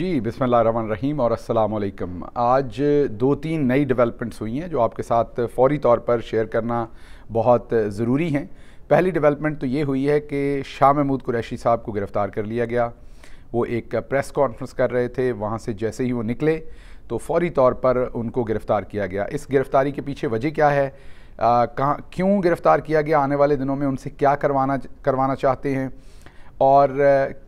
जी बिसमान रहीम और वालेकुम आज दो तीन नई डेवलपमेंट्स हुई हैं जो आपके साथ फौरी तौर पर शेयर करना बहुत ज़रूरी हैं पहली डेवलपमेंट तो ये हुई है कि शाह महमूद कुरैशी साहब को गिरफ़्तार कर लिया गया वो एक प्रेस कॉन्फ्रेंस कर रहे थे वहाँ से जैसे ही वो निकले तो फौरी तौर पर उनको गिरफ़्तार किया गया इस गिरफ़्तारी के पीछे वजह क्या है कहाँ क्यों गिरफ़्तार किया गया आने वाले दिनों में उनसे क्या करवाना करवाना चाहते हैं और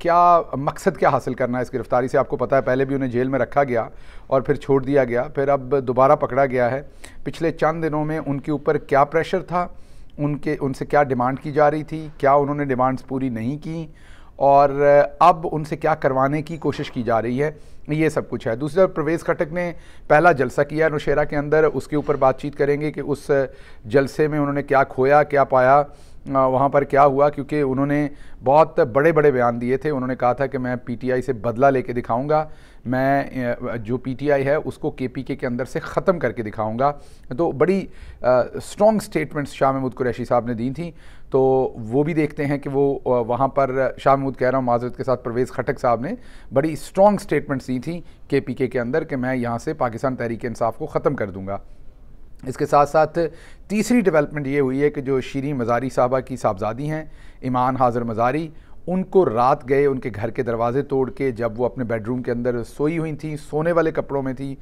क्या मकसद क्या हासिल करना है इस गिरफ़्तारी से आपको पता है पहले भी उन्हें जेल में रखा गया और फिर छोड़ दिया गया फिर अब दोबारा पकड़ा गया है पिछले चंद दिनों में उनके ऊपर क्या प्रेशर था उनके उनसे क्या डिमांड की जा रही थी क्या उन्होंने डिमांड्स पूरी नहीं की और अब उनसे क्या करवाने की कोशिश की जा रही है ये सब कुछ है दूसरी तरफ प्रवेश खटक ने पहला जलसा किया नौशेरा के अंदर उसके ऊपर बातचीत करेंगे कि उस जलसे में उन्होंने क्या खोया क्या पाया वहाँ पर क्या हुआ क्योंकि उन्होंने बहुत बड़े बड़े बयान दिए थे उन्होंने कहा था कि मैं पीटीआई से बदला लेके दिखाऊंगा मैं जो पीटीआई है उसको केपीके के अंदर से ख़त्म करके दिखाऊंगा तो बड़ी स्ट्रॉन्ग स्टेटमेंट्स शाह महमूद कुरैशी साहब ने दी थी तो वो भी देखते हैं कि वो वहाँ पर शाह महमूद कह रहा हूँ माजरत के साथ परवेज़ खटक साहब ने बड़ी स्ट्रॉन्ग स्टेटमेंट्स दी थी के के अंदर कि मैं यहाँ से पाकिस्तान तहरीक इसाफ़ को ख़त्म कर दूँगा इसके साथ साथ तीसरी डेवलपमेंट ये हुई है कि जो शीरी मज़ारी साहबा की साहबजादी हैं ईमान हाजिर मज़ारी उनको रात गए उनके घर के दरवाजे तोड़ के जब वो अपने बेडरूम के अंदर सोई हुई थी सोने वाले कपड़ों में थी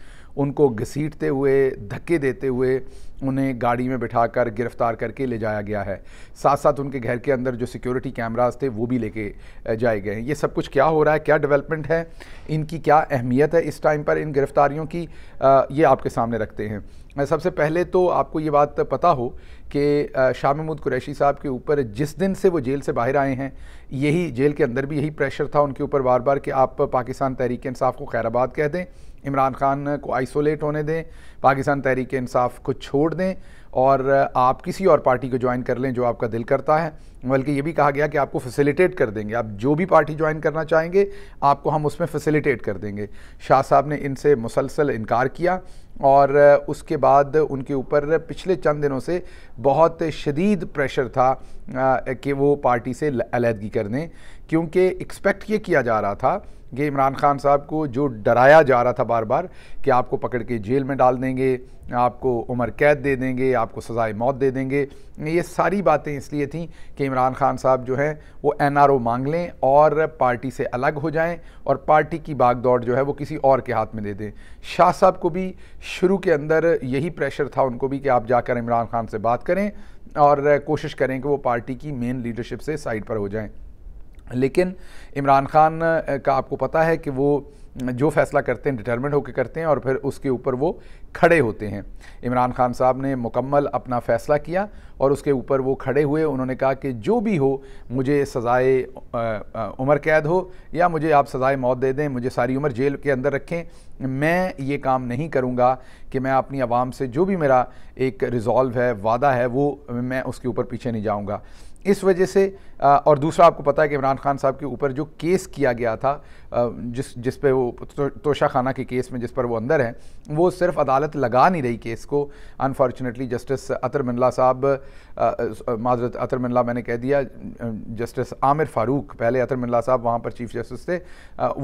उनको घसीटते हुए धक्के देते हुए उन्हें गाड़ी में बिठाकर गिरफ़्तार करके ले जाया गया है साथ साथ उनके घर के अंदर जो सिक्योरिटी कैमराज थे वो भी लेके जाए गए हैं ये सब कुछ क्या हो रहा है क्या डेवलपमेंट है इनकी क्या अहमियत है इस टाइम पर इन गिरफ़्तारियों की आ, ये आपके सामने रखते हैं सबसे पहले तो आपको ये बात पता हो कि शाह महमूद कुरैशी साहब के ऊपर जिस दिन से वो जेल से बाहर आए हैं यही जेल के अंदर भी यही प्रेशर था उनके ऊपर बार बार कि आप पाकिस्तान तहरीक इंसाफ को खैराबाद कह दें इमरान खान को आइसोलेट होने दें पाकिस्तान तहरीक इंसाफ को छोड़ दें और आप किसी और पार्टी को ज्वाइन कर लें जो आपका दिल करता है बल्कि ये भी कहा गया कि आपको फैसिलिटेट कर देंगे आप जो भी पार्टी ज्वाइन करना चाहेंगे आपको हम उसमें फैसिलिटेट कर देंगे शाह साहब ने इनसे मुसलसल इनकार किया और उसके बाद उनके ऊपर पिछले चंद दिनों से बहुत शदीद प्रेशर था कि वो पार्टी से अलहदगी कर दें क्योंकि एक्सपेक्ट ये किया जा रहा था कि इमरान खान साहब को जो डराया जा रहा था बार बार कि आपको पकड़ के जेल में डाल देंगे आपको उम्र कैद दे देंगे आपको सज़ाए मौत दे देंगे ये सारी बातें इसलिए थी कि इमरान खान साहब जो हैं वो एनआरओ मांग लें और पार्टी से अलग हो जाएं और पार्टी की बागदौड़ जो है वो किसी और के हाथ में दे दें शाह साहब को भी शुरू के अंदर यही प्रेशर था उनको भी कि आप जाकर इमरान खान से बात करें और कोशिश करें कि वो पार्टी की मेन लीडरशिप से साइड पर हो जाएं लेकिन इमरान खान का आपको पता है कि वो जो फैसला करते हैं डिटर्मेंट होकर करते हैं और फिर उसके ऊपर वो खड़े होते हैं इमरान खान साहब ने मुकम्मल अपना फैसला किया और उसके ऊपर वो खड़े हुए उन्होंने कहा कि जो भी हो मुझे सज़ाए उम्र कैद हो या मुझे आप सज़ाए मौत दे दें मुझे सारी उम्र जेल के अंदर रखें मैं ये काम नहीं करूँगा कि मैं अपनी आवाम से जो भी मेरा एक रिज़ॉल्व है वादा है वो मैं उसके ऊपर पीछे नहीं जाऊँगा इस वजह से और दूसरा आपको पता है कि इमरान खान साहब के ऊपर जो केस किया गया था जिस जिस पे वो तो, तोशा खाना के केस में जिस पर वो अंदर हैं वो सिर्फ अदालत लगा नहीं रही केस को अनफॉर्चुनेटली जस्टिस अतर मिनला साहब माजरत अतर मिनला मैंने कह दिया जस्टिस आमिर फ़ारूक पहले अतर मिनला साहब वहाँ पर चीफ जस्टिस थे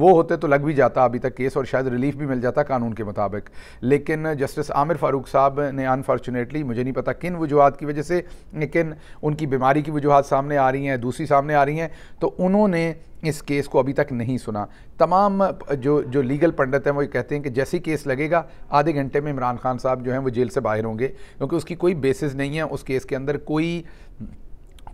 वो होते तो लग भी जाता अभी तक केस और शायद रिलीफ भी मिल जाता कानून के मुताबिक लेकिन जस्टिस आमिर फ़ारूक साहब ने अनफॉर्चुनेटली मुझे नहीं पता किन वजूहत की वजह से लेकिन उनकी बीमारी की वजूहत सामने आ रही हैं दूसरी सामने आ रही हैं तो उन्होंने इस केस को अभी तक नहीं सुना तमाम जो जो लीगल पंडित हैं वो कहते हैं कि जैसे ही केस लगेगा आधे घंटे में इमरान खान साहब जो हैं वो जेल से बाहर होंगे क्योंकि उसकी कोई बेसिस नहीं है उस केस के अंदर कोई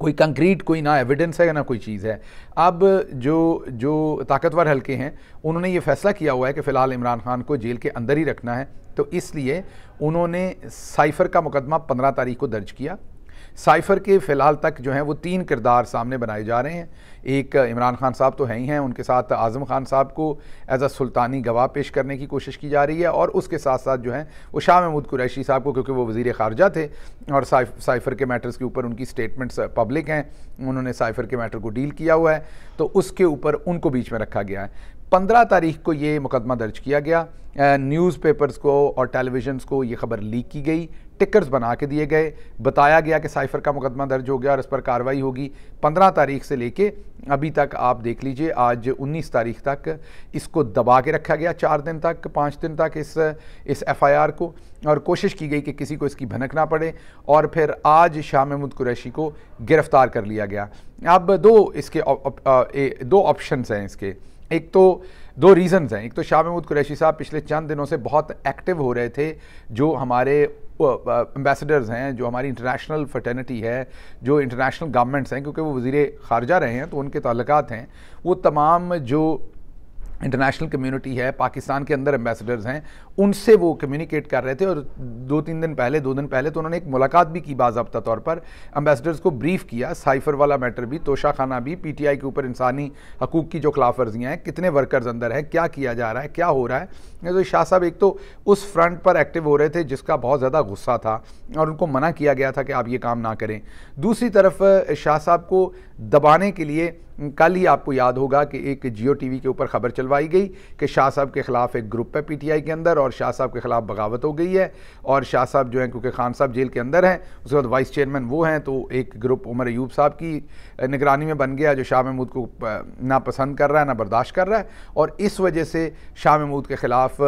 कोई कंक्रीट कोई ना एविडेंस है ना कोई चीज़ है अब जो जो ताकतवर हलके हैं उन्होंने ये फैसला किया हुआ है कि फ़िलहाल इमरान खान को जेल के अंदर ही रखना है तो इसलिए उन्होंने साइफर का मुकदमा पंद्रह तारीख को दर्ज किया साइफर के फ़िलहाल तक जो हैं वो तीन किरदार सामने बनाए जा रहे हैं एक इमरान खान साहब तो हैं ही हैं उनके साथ आज़म खान साहब को एज अ सुल्तानी गवाह पेश करने की कोशिश की जा रही है और उसके साथ साथ जो है वो शाह महमूद कुरैशी साहब को क्योंकि वो वजीर खारजा थे और साइफ, साइफर के मैटर्स के ऊपर उनकी स्टेटमेंट्स पब्लिक हैं उन्होंने साइफर के मैटर को डील किया हुआ है तो उसके ऊपर उनको बीच में रखा गया है पंद्रह तारीख को ये मुकदमा दर्ज किया गया न्यूज़पेपर्स को और टेलीविज़न्स को ये खबर लीक की गई टिकर्स बना के दिए गए बताया गया कि साइफर का मुकदमा दर्ज हो गया और इस पर कार्रवाई होगी पंद्रह तारीख से लेके अभी तक आप देख लीजिए आज उन्नीस तारीख तक इसको दबा के रखा गया चार दिन तक पाँच दिन तक इस इस एफआईआर को और कोशिश की गई कि किसी को इसकी भनक ना पड़े और फिर आज शाह महमूद कुरैशी को गिरफ़्तार कर लिया गया अब दो इसके दो ऑप्शन हैं इसके एक तो दो रीज़न्स हैं एक तो शाह महमूद कुरैशी साहब पिछले चंद दिनों से बहुत एक्टिव हो रहे थे जो हमारे एम्बेसडर्स हैं जो हमारी इंटरनेशनल फटर्निटी है जो इंटरनेशनल गवर्नमेंट्स हैं क्योंकि वो वजीर खारजा रहे हैं तो उनके ताल्लुक हैं वो तमाम जो इंटरनेशनल कम्युनिटी है पाकिस्तान के अंदर एम्बेसडर्स हैं उनसे वो कम्युनिकेट कर रहे थे और दो तीन दिन पहले दो दिन पहले तो उन्होंने एक मुलाकात भी की बाबा तौर पर एम्बेसडर्स को ब्रीफ किया साइफर वाला मैटर भी तोशा खाना भी पीटीआई के ऊपर इंसानी हकूक़ की जो खिलाफवर्जियाँ हैं कितने वर्कर्स अंदर हैं क्या किया जा रहा है क्या हो रहा है तो शाह साहब एक तो उस फ्रंट पर एक्टिव हो रहे थे जिसका बहुत ज़्यादा गुस्सा था और उनको मना किया गया था कि आप ये काम ना करें दूसरी तरफ शाह साहब को दबाने के लिए कल ही आपको याद होगा कि एक जियो टी के ऊपर खबर चल डलवाई गई कि शाह साहब के ख़िलाफ़ एक ग्रुप है पीटीआई के अंदर और शाह साहब के ख़िलाफ़ बगावत हो गई है और शाह साहब जो हैं क्योंकि खान साहब जेल के अंदर हैं उसके बाद वाइस चेयरमैन वो हैं तो एक ग्रुप उमर यूब साहब की निगरानी में बन गया जो शाह महमूद को नापसंद कर रहा है ना बर्दाश्त कर रहा है और इस वजह से शाह महमूद के ख़िलाफ़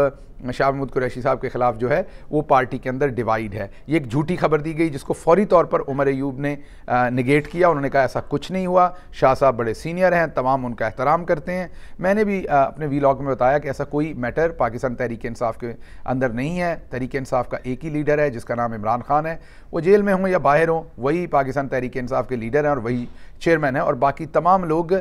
शाह महमूद कुरैशी साहब के ख़िलाफ़ जो है वो पार्टी के अंदर डिवाइड है ये एक झूठी खबर दी गई जिसको फौरी तौर पर उमर एयूब ने निगेट किया उन्होंने कहा ऐसा कुछ नहीं हुआ शाह साहब बड़े सीनियर हैं तमाम उनका एहतराम करते हैं मैंने भी अपने वीलॉग में बताया कि ऐसा कोई मैटर पाकिस्तान तहरीक इंसाफ के अंदर नहीं है तहरीक इंसाफ का एक ही लीडर है जिसका नाम इमरान खान है वो जेल में हों या बाहर हों वही पाकिस्तान तहरीक इंसाफ के लीडर हैं और वही चेयरमैन है और बाकी तमाम लोग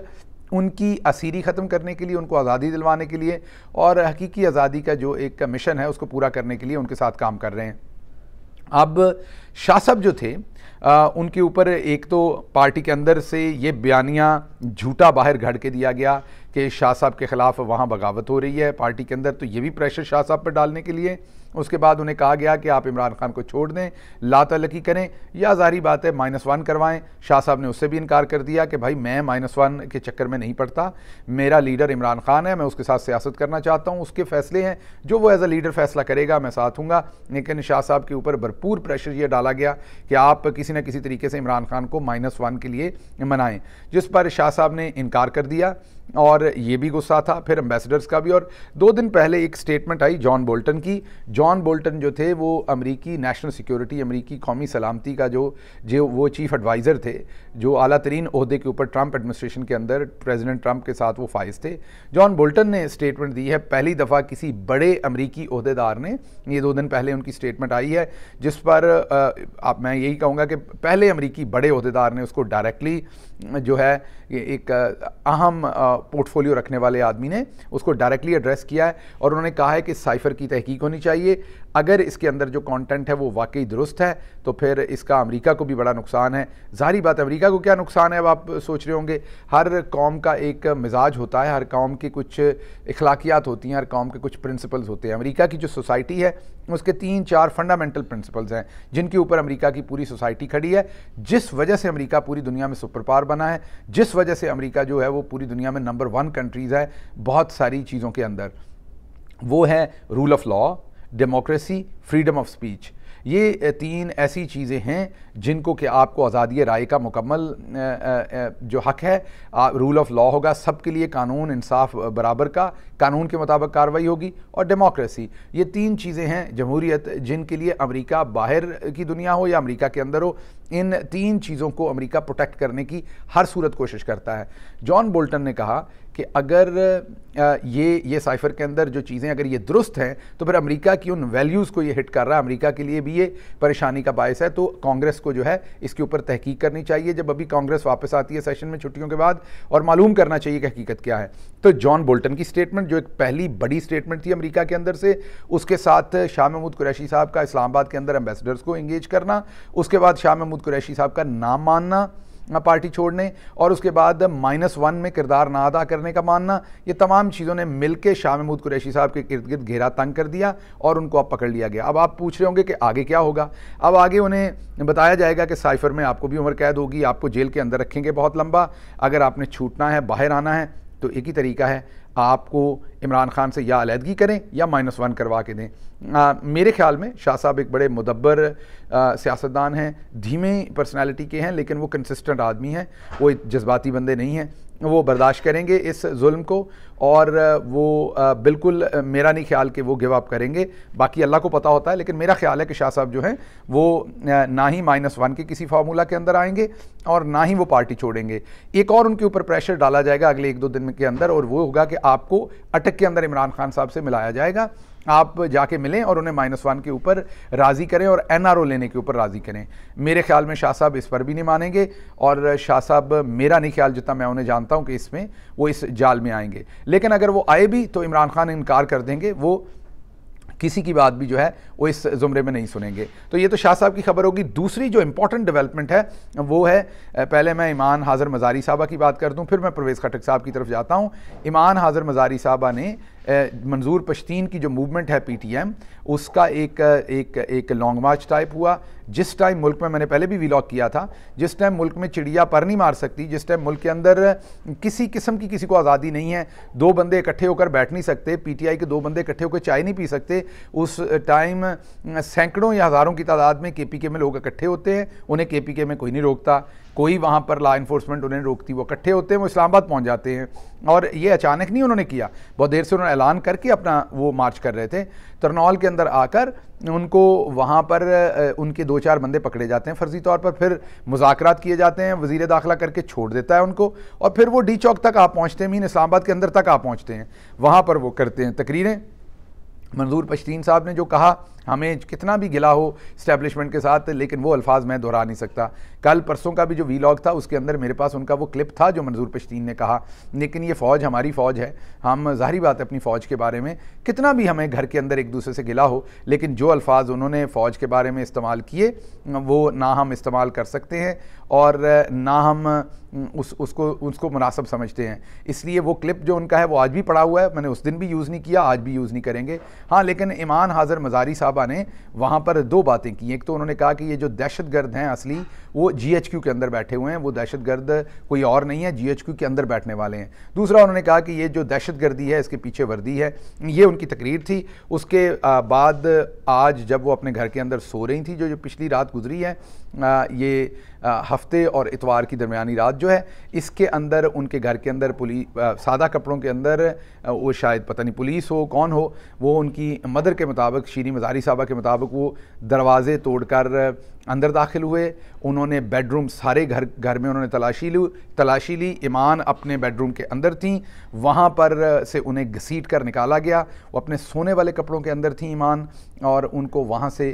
उनकी असीरी ख़त्म करने के लिए उनको आज़ादी दिलवाने के लिए और हकीकी आज़ादी का जो एक मिशन है उसको पूरा करने के लिए उनके साथ काम कर रहे हैं अब शाह साहब जो थे आ, उनके ऊपर एक तो पार्टी के अंदर से ये बयानियाँ झूठा बाहर घड़ के दिया गया कि शाह साहब के ख़िलाफ़ वहाँ बगावत हो रही है पार्टी के अंदर तो ये भी प्रेशर शाह साहब पर डालने के लिए उसके बाद उन्हें कहा गया कि आप इमरान खान को छोड़ दें लातलकी करें या जारी बात है माइनस वन करवाएं शाह साहब ने उससे भी इनकार कर दिया कि भाई मैं माइनस वन के चक्कर में नहीं पड़ता मेरा लीडर इमरान खान है मैं उसके साथ सियासत करना चाहता हूँ उसके फैसले हैं जो वो एज अ लीडर फैसला करेगा मैं साथ हूँगा लेकिन शाह साहब के ऊपर भरपूर प्रेशर यह डाला गया कि आप किसी न किसी तरीके से इमरान खान को माइनस वन के लिए मनाएं जिस पर शाह साहब ने इनकार कर दिया और ये भी गुस्सा था फिर एम्बेसडर्स का भी और दो दिन पहले एक स्टेटमेंट आई जॉन बोल्टन की जॉन बोल्टन जो थे वो अमेरिकी नेशनल सिक्योरिटी अमेरिकी कौमी सलामती का जो जो वो चीफ एडवाइज़र थे जो अला तरीन अहदे के ऊपर ट्रंप एडमिनिस्ट्रेशन के अंदर प्रेजिडेंट ट्रंप के साथ वो फाइज थे जॉन बोल्टन ने स्टेटमेंट दी है पहली दफ़ा किसी बड़े अमरीकी अहदेदार ने ये दो दिन पहले उनकी स्टेटमेंट आई है जिस पर आ, आप मैं यही कहूँगा कि पहले अमरीकी बड़े अहदेदार ने उसको डायरेक्टली जो है एक अहम पोर्टफोलियो रखने वाले आदमी ने उसको डायरेक्टली एड्रेस किया है और उन्होंने कहा है कि साइफर की तहकीक होनी चाहिए अगर इसके अंदर जो कंटेंट है वो वाकई दुरुस्त है तो फिर इसका अमेरिका को भी बड़ा नुकसान है जारी बात अमेरिका को क्या नुकसान है अब आप सोच रहे होंगे हर कौम का एक मिजाज होता है हर कौम की कुछ अखलाकियात होती हैं हर कौम के कुछ प्रिंसिपल्स होते हैं अमेरिका की जो सोसाइटी है उसके तीन चार फंडामेंटल प्रिंसिपल्स हैं जिनके ऊपर अमरीका की पूरी सोसाइटी खड़ी है जिस वजह से अमरीका पूरी दुनिया में सुपर पावर बना है जिस वजह से अमरीका जो है वो पूरी दुनिया में नंबर वन कंट्रीज़ है बहुत सारी चीज़ों के अंदर वो है rule of law democracy freedom of speech ये तीन ऐसी चीज़ें हैं जिनको कि आपको आज़ादी राय का मुकम्मल जो हक है रूल ऑफ लॉ होगा सब के लिए कानून इंसाफ बराबर का कानून के मुताबिक कार्रवाई होगी और डेमोक्रेसी ये तीन चीज़ें हैं जमहूरियत जिनके लिए अमेरिका बाहर की दुनिया हो या अमेरिका के अंदर हो इन तीन चीज़ों को अमेरिका प्रोटेक्ट करने की हर सूरत कोशिश करता है जॉन बोल्टन ने कहा कि अगर ये ये साइफर के अंदर जो चीज़ें अगर ये दुरुस्त हैं तो फिर अमेरिका की उन वैल्यूज़ को ये हिट कर रहा है अमेरिका के लिए भी ये परेशानी का बायस है तो कांग्रेस को को जो है इसके ऊपर तहकीक करनी चाहिए जब अभी कांग्रेस वापस आती है सेशन में छुट्टियों के बाद और मालूम करना चाहिए कि हकीकत क्या है तो जॉन बोल्टन की स्टेटमेंट जो एक पहली बड़ी स्टेटमेंट थी अमरीका के अंदर से उसके साथ शाह महमूद कुरैशी साहब का इस्लामाबाद के अंदर एम्बेसडर्स को एंगेज करना उसके बाद शाह महमूद कुरैशी साहब का नाम मानना పార్టీ છોડને ઓર ઉસકે બાદ માઈનસ 1 મે કિરદાર નાદા કરને કા માનના યે તમામ ચીજોને મિલકે શાહ મમૂદ કુરેશી સાહબ કે કિરદ-ગિર ઘેરા તંગ કર દિયા ઓર ઉનકો પકડ લિયા ગયા. અબ આપ પૂછ રહે હોંગે કે આગે ક્યા હોગા. અબ આગે ઉને બતાયા જાયેગા કે સાઈફર મે આપકો ભી ઉમર કૈદ હોગી, આપકો જેલ કે અંદર રખેંગે બહોત લંબા. અગર આપને છૂટના હે, બહાર આના હે તો ઇકી તરીકા હે. आपको इमरान खान से या अलीहदगी करें या माइनस वन करवा के दें आ, मेरे ख्याल में शाह साहब एक बड़े मुदब्बर सियासतदान हैं धीमे पर्सनालिटी के हैं लेकिन वो कंसिस्टेंट आदमी हैं वो जज्बाती बंदे नहीं हैं वो बर्दाश्त करेंगे इस जुल्म को और वो बिल्कुल मेरा नहीं ख्याल कि वो गिव अप करेंगे बाकी अल्लाह को पता होता है लेकिन मेरा ख्याल है कि शाह साहब जो हैं वो ना ही माइनस वन के किसी फार्मूला के अंदर आएंगे और ना ही वो पार्टी छोड़ेंगे एक और उनके ऊपर प्रेशर डाला जाएगा अगले एक दो दिन के अंदर और वो होगा कि आपको अटक के अंदर इमरान खान साहब से मिलाया जाएगा आप जाके मिलें और उन्हें माइनस वन के ऊपर राज़ी करें और एनआरओ लेने के ऊपर राज़ी करें मेरे ख्याल में शाह साहब इस पर भी नहीं मानेंगे और शाह साहब मेरा नहीं ख्याल जितना मैं उन्हें जानता हूं कि इसमें वो इस जाल में आएंगे लेकिन अगर वो आए भी तो इमरान खान इनकार कर देंगे वो किसी की बात भी जो है वो इस ज़ुमरे में नहीं सुनेंगे तो ये तो शाह साहब की खबर होगी दूसरी जो इंपॉर्टेंट डेवलपमेंट है वो है पहले मैं ईमान हाज़र मज़ारी साहबा की बात कर दूँ फिर मैं परवेज़ खटक साहब की तरफ जाता हूँ ईमान हाज़र मज़ारी साहबा ने मंजूर पश्तीन की जो मूवमेंट है पीटीएम उसका एक एक एक लॉन्ग मार्च टाइप हुआ जिस टाइम मुल्क में मैंने पहले भी व्लॉग किया था जिस टाइम मुल्क में चिड़िया पर नहीं मार सकती जिस टाइम मुल्क के अंदर किसी किस्म की किसी को आज़ादी नहीं है दो बंदे इकट्ठे होकर बैठ नहीं सकते पीटीआई के दो बंदे इकट्ठे होकर चाय नहीं पी सकते उस टाइम सैकड़ों या हज़ारों की तादाद में के में लोग इकट्ठे होते हैं उन्हें के में कोई नहीं रोकता कोई वहाँ पर लॉ इन्फोर्समेंट उन्हें रोकती वो इकट्ठे होते हैं वो इस्लामाबाद पहुँच जाते हैं और ये अचानक नहीं उन्होंने किया बहुत देर से उन्होंने ऐलान करके अपना वो मार्च कर रहे थे तरनौल के अंदर आकर उनको वहाँ पर उनके दो चार बंदे पकड़े जाते हैं फर्जी तौर पर फिर मुजाकर किए जाते हैं वजीर दाखिला करके छोड़ देता है उनको और फिर वो डी चौक तक आप पहुँचते हैं मीन इस्लामाबाद के अंदर तक आप पहुँचते हैं वहाँ पर वो करते हैं तकरीरें मंजूर पश्तीन साहब ने जो कहा हमें कितना भी गिला हो इस्टेब्लिशमेंट के साथ लेकिन वो अल्फाज मैं दोहरा नहीं सकता कल परसों का भी जो वीलॉग था उसके अंदर मेरे पास उनका वो क्लिप था जो मंजूर पश्तीन ने कहा लेकिन ये फ़ौज हमारी फ़ौज है हम ज़ाहरी बात है अपनी फ़ौज के बारे में कितना भी हमें घर के अंदर एक दूसरे से गिला हो लेकिन जो अल्फाज उन्होंने फ़ौज के बारे में इस्तेमाल किए वो ना हम इस्तेमाल कर सकते हैं और ना हम उस उसको उसको मुनासब समझते हैं इसलिए वो क्लिप जो उनका है वो आज भी पड़ा हुआ है मैंने उस दिन भी यूज़ नहीं किया आज भी यूज़ नहीं करेंगे हाँ लेकिन ईमान हाज़र मज़ारी साहब साहबा ने वहाँ पर दो बातें की एक तो उन्होंने कहा कि ये जो दहशतगर्द हैं असली वो जीएचक्यू के अंदर बैठे हुए हैं वो दहशतगर्द कोई और नहीं है जीएचक्यू के अंदर बैठने वाले हैं दूसरा उन्होंने कहा कि ये जो दहशतगर्दी है इसके पीछे वर्दी है ये उनकी तकरीर थी उसके बाद आज जब वो अपने घर के अंदर सो रही थी जो जो पिछली रात गुजरी है ये हफ्ते और इतवार की दरमियानी रात जो है इसके अंदर उनके घर के अंदर पुलिस सादा कपड़ों के अंदर वो शायद पता नहीं पुलिस हो कौन हो वो उनकी मदर के मुताबिक शीरी मजारी साहबा के मुताबिक वो दरवाज़े तोड़कर अंदर दाखिल हुए उन्होंने बेडरूम सारे घर घर में उन्होंने तलाशी ली तलाशी ली ईमान अपने बेडरूम के अंदर थी वहाँ पर से उन्हें घसीट कर निकाला गया वो अपने सोने वाले कपड़ों के अंदर थी ईमान और उनको वहाँ से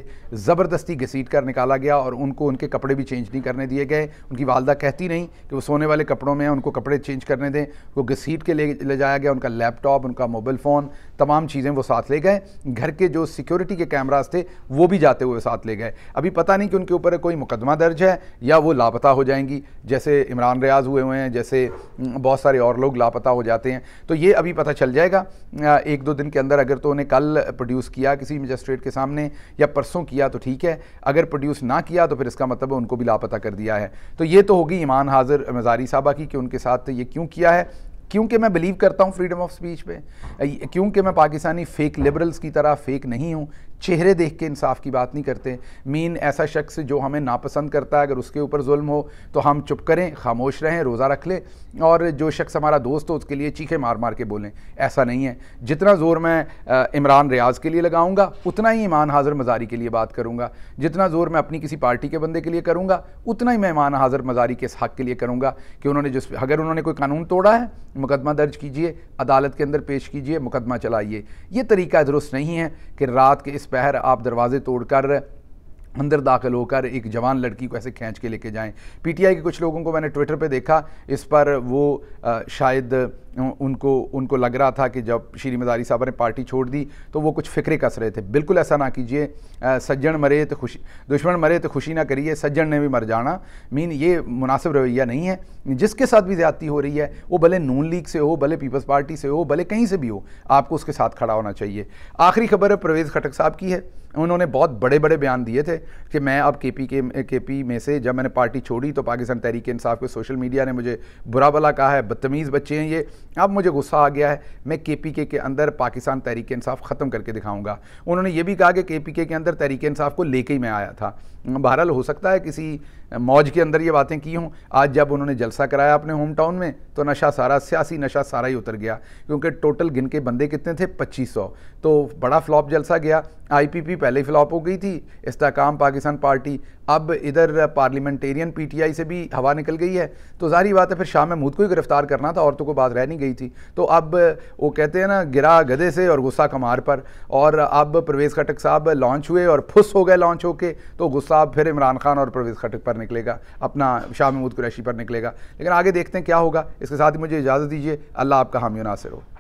ज़बरदस्ती घसीट कर निकाला गया और उनको उनके कपड़े भी चेंज नहीं करने दिए गए उनकी वालदा कहती नहीं कि वो सोने वाले कपड़ों में हैं उनको कपड़े चेंज करने दें वो घसीट के ले ले जाया गया उनका लैपटॉप उनका मोबाइल फ़ोन तमाम चीज़ें वो साथ ले गए घर के जो सिक्योरिटी के कैमराज थे वो भी जाते हुए साथ ले गए अभी पता नहीं कि उनके ऊपर कोई मुकदमा दर्ज है या वो लापता हो जाएंगी जैसे इमरान रियाज हुए हुए हैं जैसे बहुत सारे और लोग लापता हो जाते हैं तो ये अभी पता चल जाएगा एक दो दिन के अंदर अगर तो उन्हें कल प्रोड्यूस किया किसी मजिस्ट्रेट के सामने या परसों किया तो ठीक है अगर प्रोड्यूस ना किया तो फिर इसका मतलब उनको भी लापता कर दिया है तो ये तो होगी ईमान हाजिर मजारी साहबा की कि उनके साथ ये क्यों किया है क्योंकि मैं बिलीव करता हूँ फ्रीडम ऑफ स्पीच पे क्योंकि मैं पाकिस्तानी फेक लिबरल्स की तरह फेक नहीं हूँ चेहरे देख के इंसाफ की बात नहीं करते मीन ऐसा शख्स जो हमें नापसंद करता है अगर उसके ऊपर जुल्म हो तो हम चुप करें खामोश रहें रोज़ा रख लें और जो शख्स हमारा दोस्त हो उसके लिए चीखे मार मार के बोलें ऐसा नहीं है जितना ज़ोर मैं इमरान रियाज के लिए लगाऊंगा उतना ही ईमान हाज़र मजारी के लिए बात करूँगा जितना ज़ोर मैं अपनी किसी पार्टी के बंदे के लिए करूँगा उतना ही मैं ईमान हाज़र मजारी के इस हक़ के लिए करूँगा कि उन्होंने जिस अगर उन्होंने कोई कानून तोड़ा है मुकदमा दर्ज कीजिए अदालत के अंदर पेश कीजिए मुकदमा चलाइए ये तरीका दुरुस्त नहीं है कि रात के इस इस पहर आप दरवाजे तोड़कर अंदर दाखिल होकर एक जवान लड़की को ऐसे खींच के लेके जाएं पीटीआई के कुछ लोगों को मैंने ट्विटर पे देखा इस पर वो आ, शायद उनको उनको लग रहा था कि जब श्री मदारी साहब ने पार्टी छोड़ दी तो वो कुछ फ़िक्रे कस रहे थे बिल्कुल ऐसा ना कीजिए सज्जन मरे तो खुशी दुश्मन मरे तो खुशी ना करिए सज्जन ने भी मर जाना मीन ये मुनासिब रवैया नहीं है जिसके साथ भी ज़्यादती हो रही है वो भले नून लीग से हो भले पीपल्स पार्टी से हो भले कहीं से भी हो आपको उसके साथ खड़ा होना चाहिए आखिरी खबर है परवेज़ खटक साहब की है उन्होंने बहुत बड़े बड़े बयान दिए थे कि मैं अब के पी के के पी में से जब मैंने पार्टी छोड़ी तो पाकिस्तान तहरीक इंसाफ के सोशल मीडिया ने मुझे बुरा भला कहा है बदतमीज़ बच्चे हैं ये अब मुझे गुस्सा आ गया है मैं के पी के के अंदर पाकिस्तान तहरीक इंसाफ ख़त्म करके दिखाऊंगा उन्होंने ये भी कहा कि के पी के के अंदर तहरीक इंसाफ को लेके ही मैं आया था बहरहाल हो सकता है किसी मौज के अंदर ये बातें की हों आज जब उन्होंने जलसा कराया अपने होम टाउन में तो नशा सारा सियासी नशा सारा ही उतर गया क्योंकि टोटल गिन के बंदे कितने थे 2500 तो बड़ा फ्लॉप जलसा गया आईपीपी पहले ही फ्लॉप हो गई थी इस्ताकाम पाकिस्तान पार्टी अब इधर पार्लियामेंटेरियन पीटीआई से भी हवा निकल गई है तो जारी बात है फिर शाह महमूद को ही गिरफ्तार करना था औरतों को बात रह नहीं गई थी तो अब वो कहते हैं ना गिरा गधे से और गुस्सा कमार पर और अब परवेज़ खटक साहब लॉन्च हुए और फुस हो गए लॉन्च होके तो गुस्सा फिर इमरान खान और परवेज़ खटक पर पर निकलेगा अपना शाह महमूद कुरैशी पर निकलेगा लेकिन आगे देखते हैं क्या होगा इसके साथ ही मुझे इजाज़त दीजिए अल्लाह आपका हामियो नासिर हो